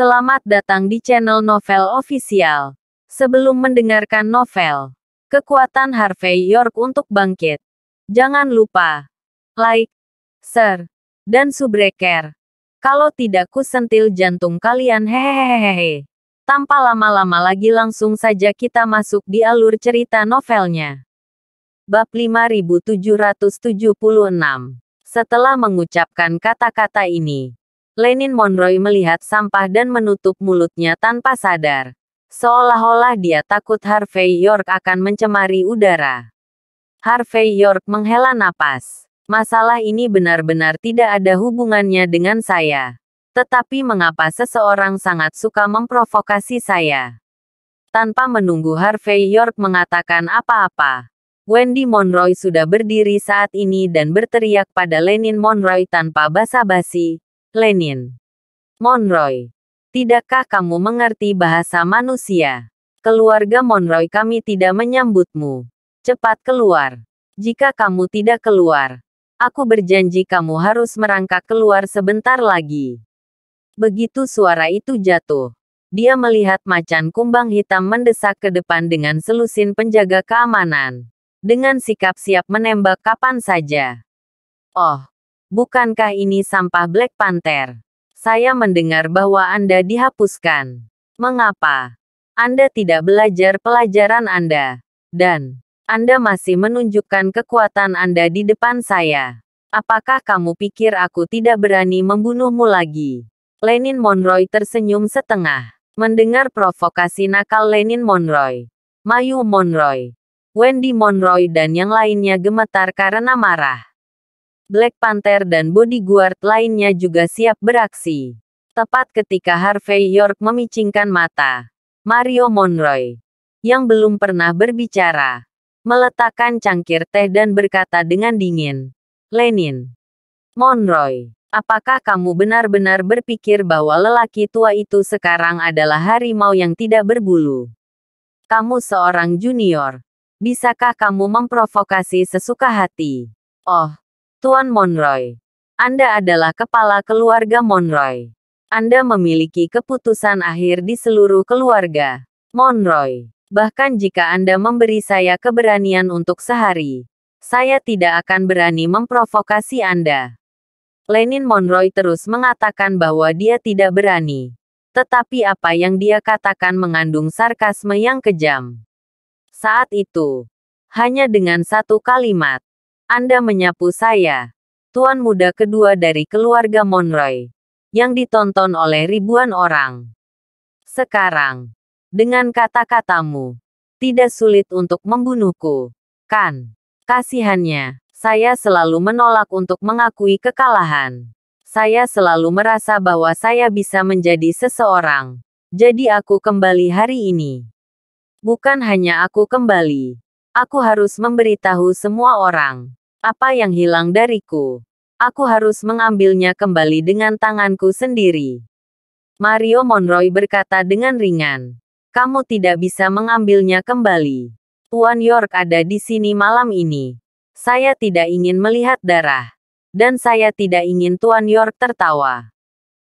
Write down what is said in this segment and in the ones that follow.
Selamat datang di channel Novel Official. Sebelum mendengarkan novel, kekuatan Harvey York untuk bangkit. Jangan lupa like, share, dan subscribe. Kalau tidak ku sentil jantung kalian hehehehehe. Tanpa lama-lama lagi langsung saja kita masuk di alur cerita novelnya. Bab 5776. Setelah mengucapkan kata-kata ini, Lenin Monroy melihat sampah dan menutup mulutnya tanpa sadar. Seolah-olah dia takut Harvey York akan mencemari udara. Harvey York menghela napas. Masalah ini benar-benar tidak ada hubungannya dengan saya. Tetapi mengapa seseorang sangat suka memprovokasi saya? Tanpa menunggu Harvey York mengatakan apa-apa, Wendy Monroy sudah berdiri saat ini dan berteriak pada Lenin Monroy tanpa basa-basi, Lenin. Monroy. Tidakkah kamu mengerti bahasa manusia? Keluarga Monroy kami tidak menyambutmu. Cepat keluar. Jika kamu tidak keluar, aku berjanji kamu harus merangkak keluar sebentar lagi. Begitu suara itu jatuh, dia melihat macan kumbang hitam mendesak ke depan dengan selusin penjaga keamanan. Dengan sikap siap menembak kapan saja. Oh, Bukankah ini sampah Black Panther? Saya mendengar bahwa Anda dihapuskan. Mengapa? Anda tidak belajar pelajaran Anda. Dan, Anda masih menunjukkan kekuatan Anda di depan saya. Apakah kamu pikir aku tidak berani membunuhmu lagi? Lenin Monroy tersenyum setengah. Mendengar provokasi nakal Lenin Monroy. Mayu Monroy. Wendy Monroy dan yang lainnya gemetar karena marah. Black Panther dan bodyguard lainnya juga siap beraksi. Tepat ketika Harvey York memicingkan mata, Mario Monroy, yang belum pernah berbicara, meletakkan cangkir teh dan berkata dengan dingin, Lenin, Monroy, apakah kamu benar-benar berpikir bahwa lelaki tua itu sekarang adalah harimau yang tidak berbulu? Kamu seorang junior. Bisakah kamu memprovokasi sesuka hati? Oh, Tuan Monroy. Anda adalah kepala keluarga Monroy. Anda memiliki keputusan akhir di seluruh keluarga. Monroy. Bahkan jika Anda memberi saya keberanian untuk sehari, saya tidak akan berani memprovokasi Anda. Lenin Monroy terus mengatakan bahwa dia tidak berani. Tetapi apa yang dia katakan mengandung sarkasme yang kejam. Saat itu, hanya dengan satu kalimat, anda menyapu saya. Tuan muda kedua dari keluarga Monroy. Yang ditonton oleh ribuan orang. Sekarang. Dengan kata-katamu. Tidak sulit untuk membunuhku. Kan? Kasihannya. Saya selalu menolak untuk mengakui kekalahan. Saya selalu merasa bahwa saya bisa menjadi seseorang. Jadi aku kembali hari ini. Bukan hanya aku kembali. Aku harus memberitahu semua orang. Apa yang hilang dariku? Aku harus mengambilnya kembali dengan tanganku sendiri. Mario Monroy berkata dengan ringan. Kamu tidak bisa mengambilnya kembali. Tuan York ada di sini malam ini. Saya tidak ingin melihat darah. Dan saya tidak ingin Tuan York tertawa.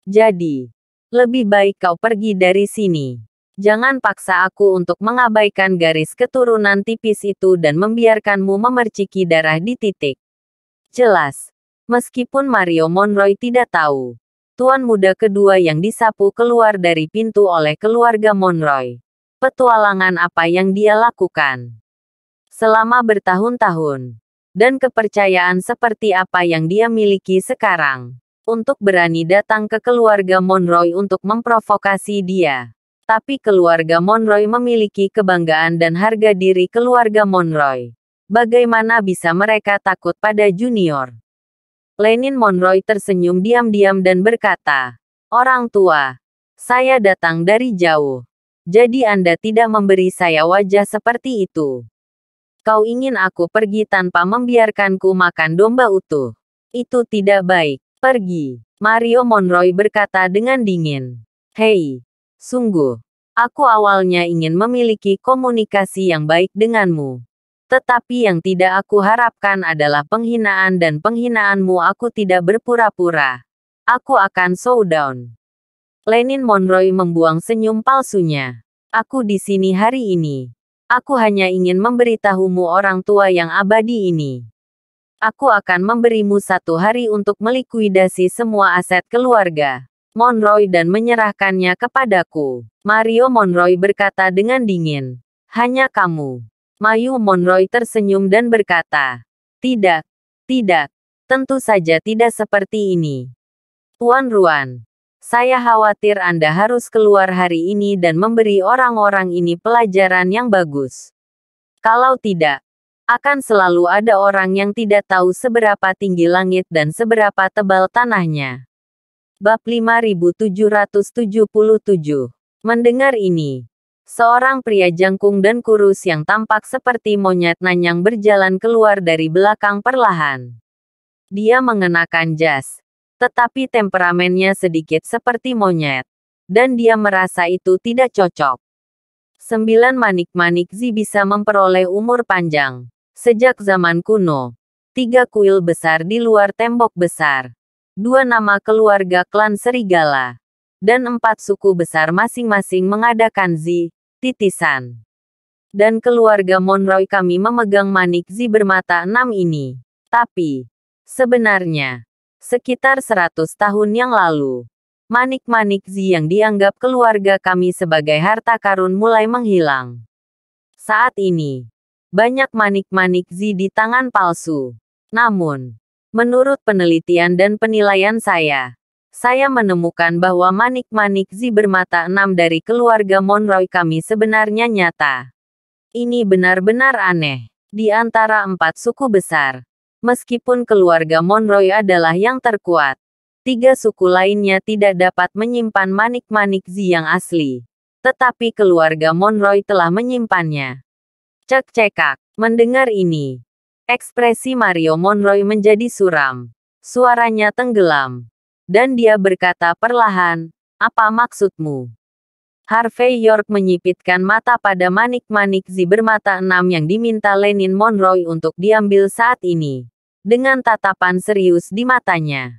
Jadi, lebih baik kau pergi dari sini. Jangan paksa aku untuk mengabaikan garis keturunan tipis itu dan membiarkanmu memerciki darah di titik. Jelas. Meskipun Mario Monroy tidak tahu. Tuan muda kedua yang disapu keluar dari pintu oleh keluarga Monroy. Petualangan apa yang dia lakukan selama bertahun-tahun, dan kepercayaan seperti apa yang dia miliki sekarang untuk berani datang ke keluarga Monroy untuk memprovokasi dia. Tapi keluarga Monroy memiliki kebanggaan dan harga diri keluarga Monroy. Bagaimana bisa mereka takut pada junior? Lenin Monroy tersenyum diam-diam dan berkata, Orang tua, saya datang dari jauh. Jadi Anda tidak memberi saya wajah seperti itu. Kau ingin aku pergi tanpa membiarkanku makan domba utuh. Itu tidak baik. Pergi. Mario Monroy berkata dengan dingin. Hei, Sungguh, aku awalnya ingin memiliki komunikasi yang baik denganmu. Tetapi yang tidak aku harapkan adalah penghinaan dan penghinaanmu aku tidak berpura-pura. Aku akan show down. Lenin Monroy membuang senyum palsunya. Aku di sini hari ini. Aku hanya ingin memberitahumu orang tua yang abadi ini. Aku akan memberimu satu hari untuk melikuidasi semua aset keluarga. Monroy dan menyerahkannya kepadaku. Mario Monroy berkata dengan dingin. Hanya kamu. Mayu Monroy tersenyum dan berkata. Tidak. Tidak. Tentu saja tidak seperti ini. Tuan Ruan. Saya khawatir Anda harus keluar hari ini dan memberi orang-orang ini pelajaran yang bagus. Kalau tidak, akan selalu ada orang yang tidak tahu seberapa tinggi langit dan seberapa tebal tanahnya. Bab 5777. Mendengar ini, seorang pria jangkung dan kurus yang tampak seperti monyet nanyang berjalan keluar dari belakang perlahan. Dia mengenakan jas, tetapi temperamennya sedikit seperti monyet, dan dia merasa itu tidak cocok. Sembilan manik-manik Zi bisa memperoleh umur panjang. Sejak zaman kuno, tiga kuil besar di luar tembok besar dua nama keluarga klan Serigala, dan empat suku besar masing-masing mengadakan zi, titisan. Dan keluarga Monroy kami memegang manik zi bermata enam ini. Tapi, sebenarnya, sekitar seratus tahun yang lalu, manik-manik zi yang dianggap keluarga kami sebagai harta karun mulai menghilang. Saat ini, banyak manik-manik zi di tangan palsu. Namun, Menurut penelitian dan penilaian saya, saya menemukan bahwa manik-manik Z bermata enam dari keluarga Monroy kami sebenarnya nyata. Ini benar-benar aneh. Di antara empat suku besar, meskipun keluarga Monroy adalah yang terkuat, tiga suku lainnya tidak dapat menyimpan manik-manik Z yang asli. Tetapi keluarga Monroy telah menyimpannya. Cek-cekak, mendengar ini, Ekspresi Mario Monroy menjadi suram. Suaranya tenggelam. Dan dia berkata perlahan, apa maksudmu? Harvey York menyipitkan mata pada manik-manik Z bermata enam yang diminta Lenin Monroy untuk diambil saat ini. Dengan tatapan serius di matanya.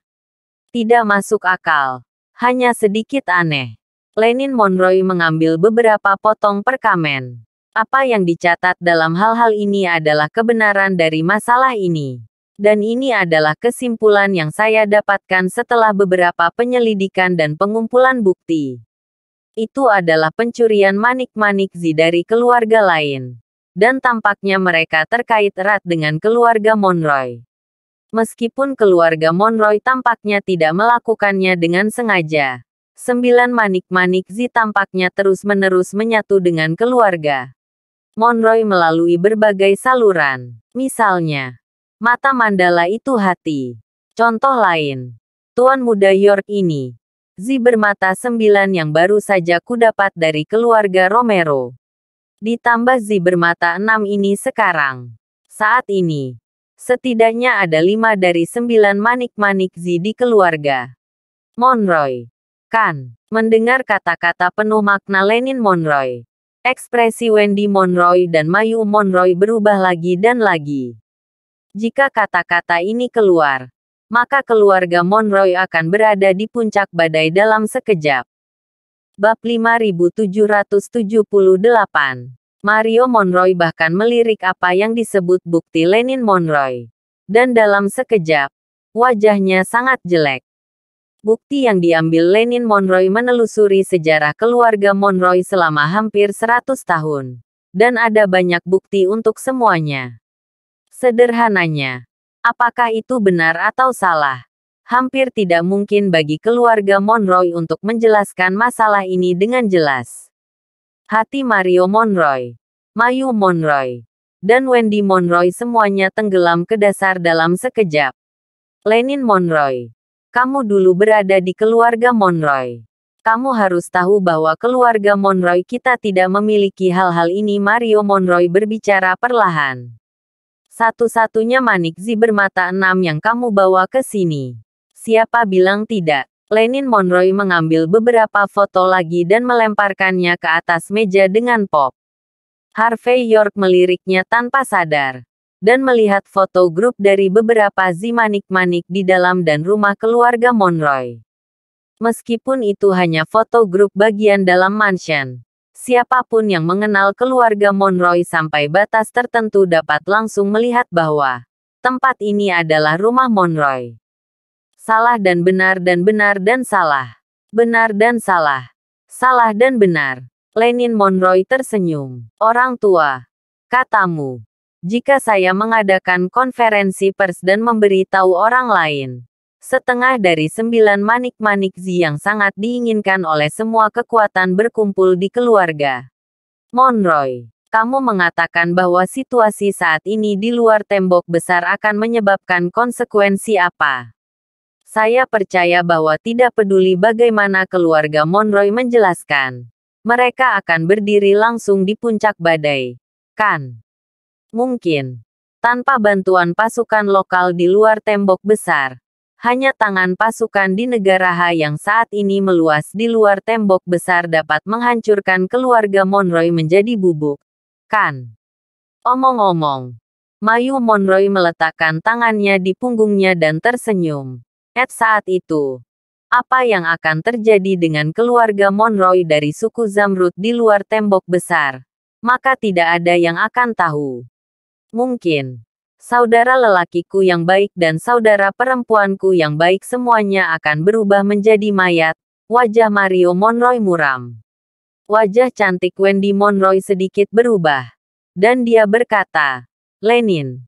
Tidak masuk akal. Hanya sedikit aneh. Lenin Monroy mengambil beberapa potong perkamen. Apa yang dicatat dalam hal-hal ini adalah kebenaran dari masalah ini. Dan ini adalah kesimpulan yang saya dapatkan setelah beberapa penyelidikan dan pengumpulan bukti. Itu adalah pencurian manik-manik Z dari keluarga lain. Dan tampaknya mereka terkait erat dengan keluarga Monroy. Meskipun keluarga Monroy tampaknya tidak melakukannya dengan sengaja. Sembilan manik-manik Z tampaknya terus-menerus menyatu dengan keluarga. Monroy melalui berbagai saluran. Misalnya, mata mandala itu hati. Contoh lain, Tuan Muda York ini, Zi bermata sembilan yang baru saja kudapat dari keluarga Romero. Ditambah Zi bermata enam ini sekarang. Saat ini, setidaknya ada lima dari sembilan manik-manik Zi di keluarga. Monroy, kan, mendengar kata-kata penuh makna Lenin Monroy Ekspresi Wendy Monroy dan Mayu Monroy berubah lagi dan lagi. Jika kata-kata ini keluar, maka keluarga Monroy akan berada di puncak badai dalam sekejap. Bab 5778 Mario Monroy bahkan melirik apa yang disebut bukti Lenin Monroy. Dan dalam sekejap, wajahnya sangat jelek. Bukti yang diambil Lenin Monroy menelusuri sejarah keluarga Monroy selama hampir 100 tahun. Dan ada banyak bukti untuk semuanya. Sederhananya, apakah itu benar atau salah? Hampir tidak mungkin bagi keluarga Monroy untuk menjelaskan masalah ini dengan jelas. Hati Mario Monroy, Mayu Monroy, dan Wendy Monroy semuanya tenggelam ke dasar dalam sekejap. Lenin Monroy, kamu dulu berada di keluarga Monroy. Kamu harus tahu bahwa keluarga Monroy kita tidak memiliki hal-hal ini. Mario Monroy berbicara perlahan. Satu-satunya manik Z bermata enam yang kamu bawa ke sini. Siapa bilang tidak? Lenin Monroy mengambil beberapa foto lagi dan melemparkannya ke atas meja dengan pop. Harvey York meliriknya tanpa sadar dan melihat foto grup dari beberapa zimanik-manik di dalam dan rumah keluarga Monroy. Meskipun itu hanya foto grup bagian dalam mansion, siapapun yang mengenal keluarga Monroy sampai batas tertentu dapat langsung melihat bahwa tempat ini adalah rumah Monroy. Salah dan benar dan benar dan salah. Benar dan salah. Salah dan benar. Lenin Monroy tersenyum. Orang tua, katamu jika saya mengadakan konferensi pers dan memberitahu orang lain. Setengah dari sembilan manik-manik Zi yang sangat diinginkan oleh semua kekuatan berkumpul di keluarga. Monroy, kamu mengatakan bahwa situasi saat ini di luar tembok besar akan menyebabkan konsekuensi apa? Saya percaya bahwa tidak peduli bagaimana keluarga Monroy menjelaskan, mereka akan berdiri langsung di puncak badai. Kan? Mungkin. Tanpa bantuan pasukan lokal di luar tembok besar. Hanya tangan pasukan di negara H yang saat ini meluas di luar tembok besar dapat menghancurkan keluarga Monroy menjadi bubuk. Kan? Omong-omong. Mayu Monroy meletakkan tangannya di punggungnya dan tersenyum. At saat itu, apa yang akan terjadi dengan keluarga Monroy dari suku Zamrud di luar tembok besar, maka tidak ada yang akan tahu. Mungkin. Saudara lelakiku yang baik dan saudara perempuanku yang baik semuanya akan berubah menjadi mayat, wajah Mario Monroy muram. Wajah cantik Wendy Monroy sedikit berubah. Dan dia berkata, Lenin.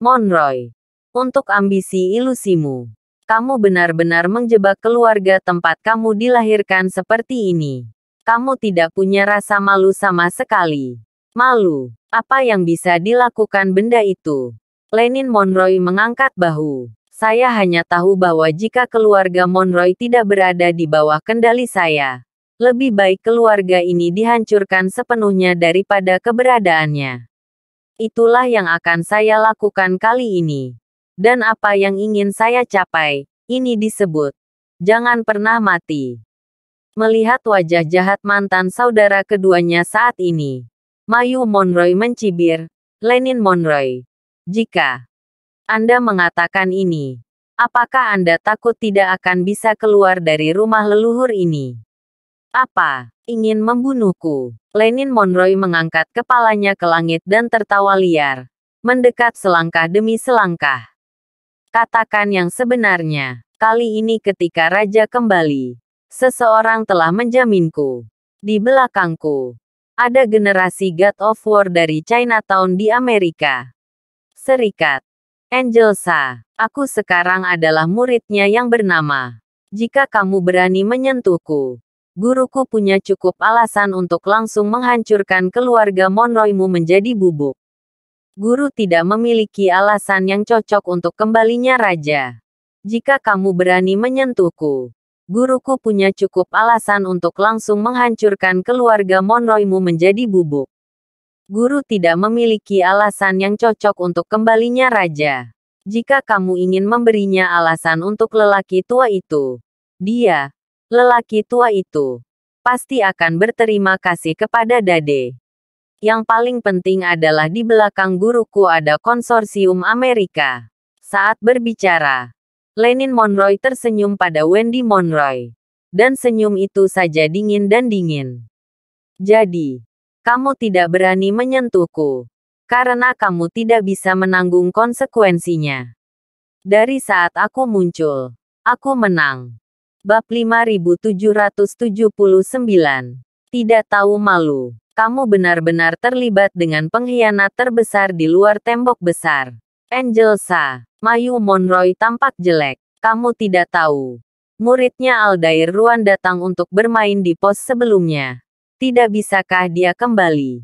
Monroy. Untuk ambisi ilusimu. Kamu benar-benar menjebak keluarga tempat kamu dilahirkan seperti ini. Kamu tidak punya rasa malu sama sekali. Malu. Apa yang bisa dilakukan benda itu? Lenin Monroy mengangkat bahu. Saya hanya tahu bahwa jika keluarga Monroy tidak berada di bawah kendali saya, lebih baik keluarga ini dihancurkan sepenuhnya daripada keberadaannya. Itulah yang akan saya lakukan kali ini. Dan apa yang ingin saya capai, ini disebut. Jangan pernah mati. Melihat wajah jahat mantan saudara keduanya saat ini, Mayu Monroy mencibir, Lenin Monroy. Jika Anda mengatakan ini, apakah Anda takut tidak akan bisa keluar dari rumah leluhur ini? Apa, ingin membunuhku? Lenin Monroy mengangkat kepalanya ke langit dan tertawa liar, mendekat selangkah demi selangkah. Katakan yang sebenarnya. Kali ini ketika raja kembali, seseorang telah menjaminku. Di belakangku, ada generasi God of War dari Chinatown di Amerika Serikat. Angel Sa, aku sekarang adalah muridnya yang bernama. Jika kamu berani menyentuhku, guruku punya cukup alasan untuk langsung menghancurkan keluarga Monroymu menjadi bubuk. Guru tidak memiliki alasan yang cocok untuk kembalinya raja. Jika kamu berani menyentuhku, guruku punya cukup alasan untuk langsung menghancurkan keluarga Monroymu menjadi bubuk. Guru tidak memiliki alasan yang cocok untuk kembalinya raja. Jika kamu ingin memberinya alasan untuk lelaki tua itu, dia, lelaki tua itu, pasti akan berterima kasih kepada Dade. Yang paling penting adalah di belakang guruku ada konsorsium Amerika. Saat berbicara, Lenin Monroy tersenyum pada Wendy Monroy. Dan senyum itu saja dingin dan dingin. Jadi, kamu tidak berani menyentuhku. Karena kamu tidak bisa menanggung konsekuensinya. Dari saat aku muncul, aku menang. Bab 5779. Tidak tahu malu. Kamu benar-benar terlibat dengan pengkhianat terbesar di luar tembok besar. Angel Sa. Mayu Monroy tampak jelek. Kamu tidak tahu. Muridnya Aldair Ruan datang untuk bermain di pos sebelumnya. Tidak bisakah dia kembali?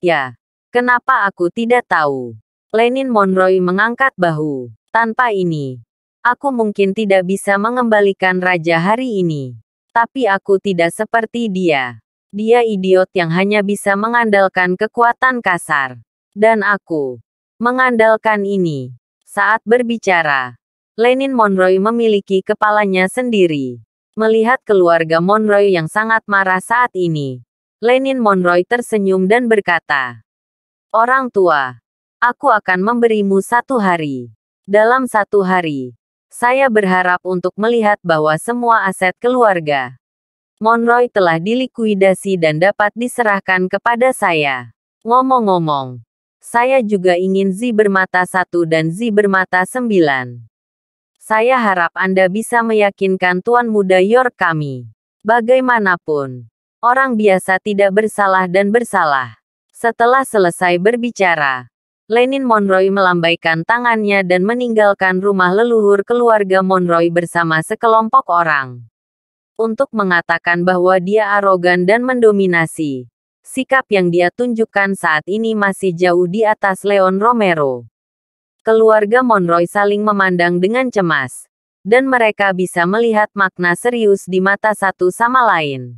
Ya. Kenapa aku tidak tahu? Lenin Monroy mengangkat bahu. Tanpa ini, aku mungkin tidak bisa mengembalikan raja hari ini. Tapi aku tidak seperti dia. Dia idiot yang hanya bisa mengandalkan kekuatan kasar. Dan aku mengandalkan ini. Saat berbicara, Lenin Monroy memiliki kepalanya sendiri. Melihat keluarga Monroy yang sangat marah saat ini, Lenin Monroy tersenyum dan berkata, Orang tua, aku akan memberimu satu hari. Dalam satu hari, saya berharap untuk melihat bahwa semua aset keluarga Monroy telah dilikuidasi dan dapat diserahkan kepada saya. Ngomong-ngomong, saya juga ingin Z bermata satu dan Z bermata sembilan. Saya harap Anda bisa meyakinkan Tuan Muda York kami. Bagaimanapun, orang biasa tidak bersalah dan bersalah. Setelah selesai berbicara, Lenin Monroy melambaikan tangannya dan meninggalkan rumah leluhur keluarga Monroy bersama sekelompok orang. Untuk mengatakan bahwa dia arogan dan mendominasi, Sikap yang dia tunjukkan saat ini masih jauh di atas Leon Romero. Keluarga Monroy saling memandang dengan cemas, dan mereka bisa melihat makna serius di mata satu sama lain.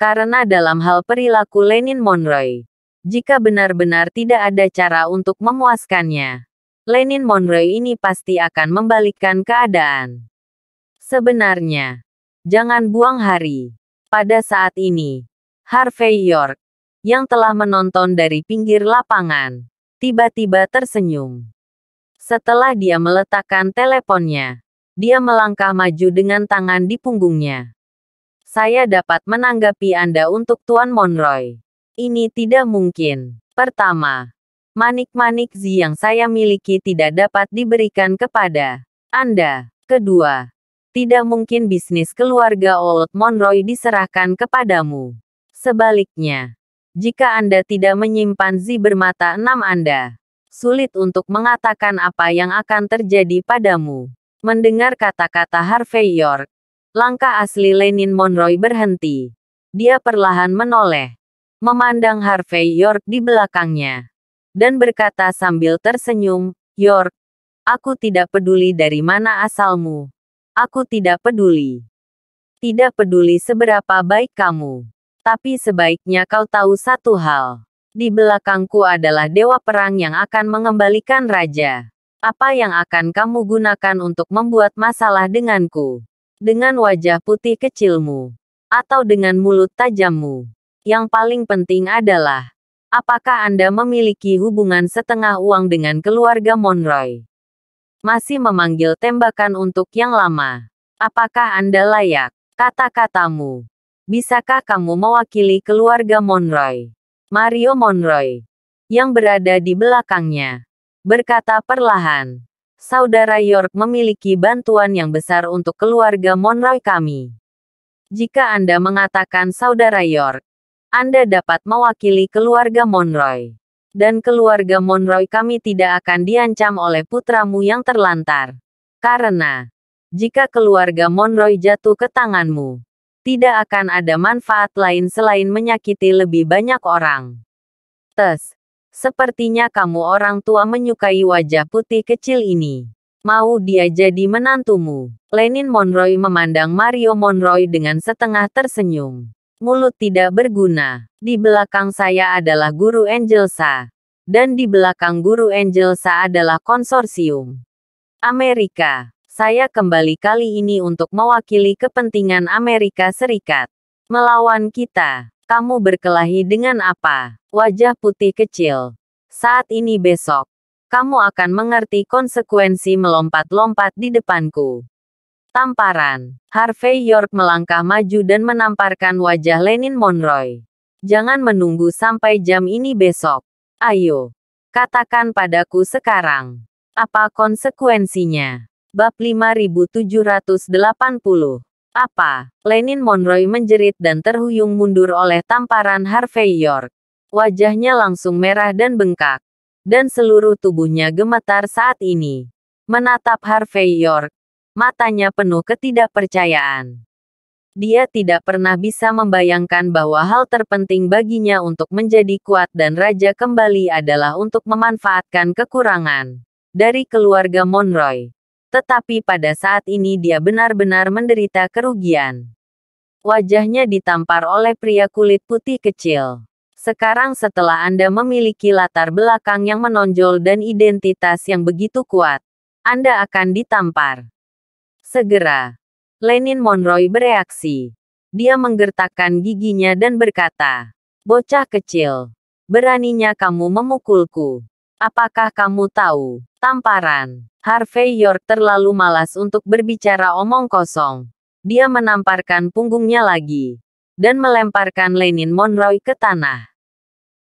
Karena dalam hal perilaku Lenin Monroy, jika benar-benar tidak ada cara untuk memuaskannya, Lenin Monroy ini pasti akan membalikkan keadaan. Sebenarnya, jangan buang hari. Pada saat ini, Harvey York, yang telah menonton dari pinggir lapangan, tiba-tiba tersenyum. Setelah dia meletakkan teleponnya, dia melangkah maju dengan tangan di punggungnya. Saya dapat menanggapi Anda untuk Tuan Monroy. Ini tidak mungkin. Pertama, manik-manik Z yang saya miliki tidak dapat diberikan kepada Anda. Kedua, tidak mungkin bisnis keluarga Old Monroy diserahkan kepadamu. Sebaliknya, jika Anda tidak menyimpan zi bermata enam Anda, sulit untuk mengatakan apa yang akan terjadi padamu. Mendengar kata-kata Harvey York, langkah asli Lenin Monroy berhenti. Dia perlahan menoleh, memandang Harvey York di belakangnya, dan berkata sambil tersenyum, York, aku tidak peduli dari mana asalmu. Aku tidak peduli. Tidak peduli seberapa baik kamu. Tapi sebaiknya kau tahu satu hal. Di belakangku adalah dewa perang yang akan mengembalikan raja. Apa yang akan kamu gunakan untuk membuat masalah denganku? Dengan wajah putih kecilmu? Atau dengan mulut tajammu? Yang paling penting adalah, apakah Anda memiliki hubungan setengah uang dengan keluarga Monroy? Masih memanggil tembakan untuk yang lama. Apakah Anda layak? Kata-katamu Bisakah kamu mewakili keluarga Monroy? Mario Monroy, yang berada di belakangnya, berkata perlahan. Saudara York memiliki bantuan yang besar untuk keluarga Monroy kami. Jika Anda mengatakan saudara York, Anda dapat mewakili keluarga Monroy. Dan keluarga Monroy kami tidak akan diancam oleh putramu yang terlantar. Karena, jika keluarga Monroy jatuh ke tanganmu, tidak akan ada manfaat lain selain menyakiti lebih banyak orang. Tes, sepertinya kamu orang tua menyukai wajah putih kecil ini. Mau dia jadi menantumu? Lenin Monroy memandang Mario Monroy dengan setengah tersenyum. Mulut tidak berguna. Di belakang saya adalah guru Angelsa. Dan di belakang guru Angelsa adalah konsorsium. Amerika. Saya kembali kali ini untuk mewakili kepentingan Amerika Serikat. Melawan kita, kamu berkelahi dengan apa? Wajah putih kecil. Saat ini besok, kamu akan mengerti konsekuensi melompat-lompat di depanku. Tamparan. Harvey York melangkah maju dan menamparkan wajah Lenin Monroy. Jangan menunggu sampai jam ini besok. Ayo, katakan padaku sekarang. Apa konsekuensinya? Bab 5780. Apa? Lenin Monroy menjerit dan terhuyung mundur oleh tamparan Harvey York. Wajahnya langsung merah dan bengkak. Dan seluruh tubuhnya gemetar saat ini. Menatap Harvey York, matanya penuh ketidakpercayaan. Dia tidak pernah bisa membayangkan bahwa hal terpenting baginya untuk menjadi kuat dan raja kembali adalah untuk memanfaatkan kekurangan dari keluarga Monroy tetapi pada saat ini dia benar-benar menderita kerugian. Wajahnya ditampar oleh pria kulit putih kecil. Sekarang setelah Anda memiliki latar belakang yang menonjol dan identitas yang begitu kuat, Anda akan ditampar. Segera, Lenin Monroy bereaksi. Dia menggertakkan giginya dan berkata, Bocah kecil, beraninya kamu memukulku. Apakah kamu tahu, tamparan, Harvey York terlalu malas untuk berbicara omong kosong. Dia menamparkan punggungnya lagi. Dan melemparkan Lenin Monroy ke tanah.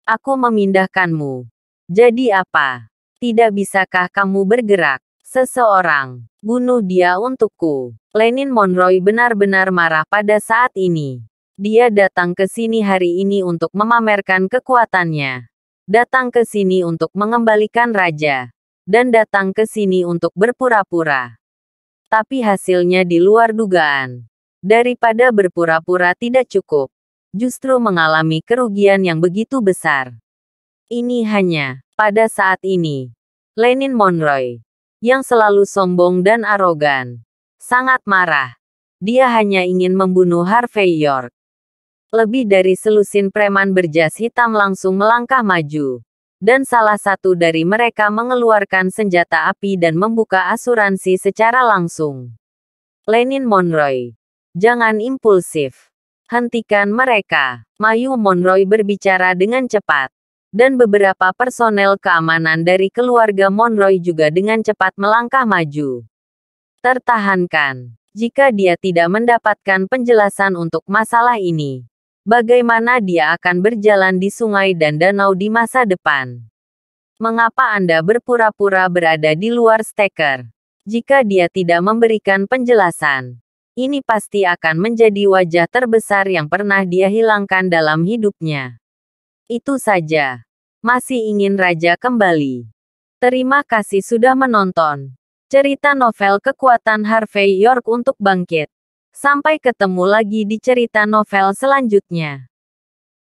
Aku memindahkanmu. Jadi apa? Tidak bisakah kamu bergerak? Seseorang. Bunuh dia untukku. Lenin Monroy benar-benar marah pada saat ini. Dia datang ke sini hari ini untuk memamerkan kekuatannya. Datang ke sini untuk mengembalikan raja dan datang ke sini untuk berpura-pura. Tapi hasilnya di luar dugaan. Daripada berpura-pura tidak cukup, justru mengalami kerugian yang begitu besar. Ini hanya pada saat ini. Lenin Monroy, yang selalu sombong dan arogan, sangat marah. Dia hanya ingin membunuh Harvey York. Lebih dari selusin preman berjas hitam langsung melangkah maju dan salah satu dari mereka mengeluarkan senjata api dan membuka asuransi secara langsung. Lenin Monroy. Jangan impulsif. Hentikan mereka. Mayu Monroy berbicara dengan cepat. Dan beberapa personel keamanan dari keluarga Monroy juga dengan cepat melangkah maju. Tertahankan. Jika dia tidak mendapatkan penjelasan untuk masalah ini, Bagaimana dia akan berjalan di sungai dan danau di masa depan? Mengapa Anda berpura-pura berada di luar steker? Jika dia tidak memberikan penjelasan, ini pasti akan menjadi wajah terbesar yang pernah dia hilangkan dalam hidupnya. Itu saja. Masih ingin raja kembali. Terima kasih sudah menonton. Cerita novel kekuatan Harvey York untuk bangkit. Sampai ketemu lagi di cerita novel selanjutnya.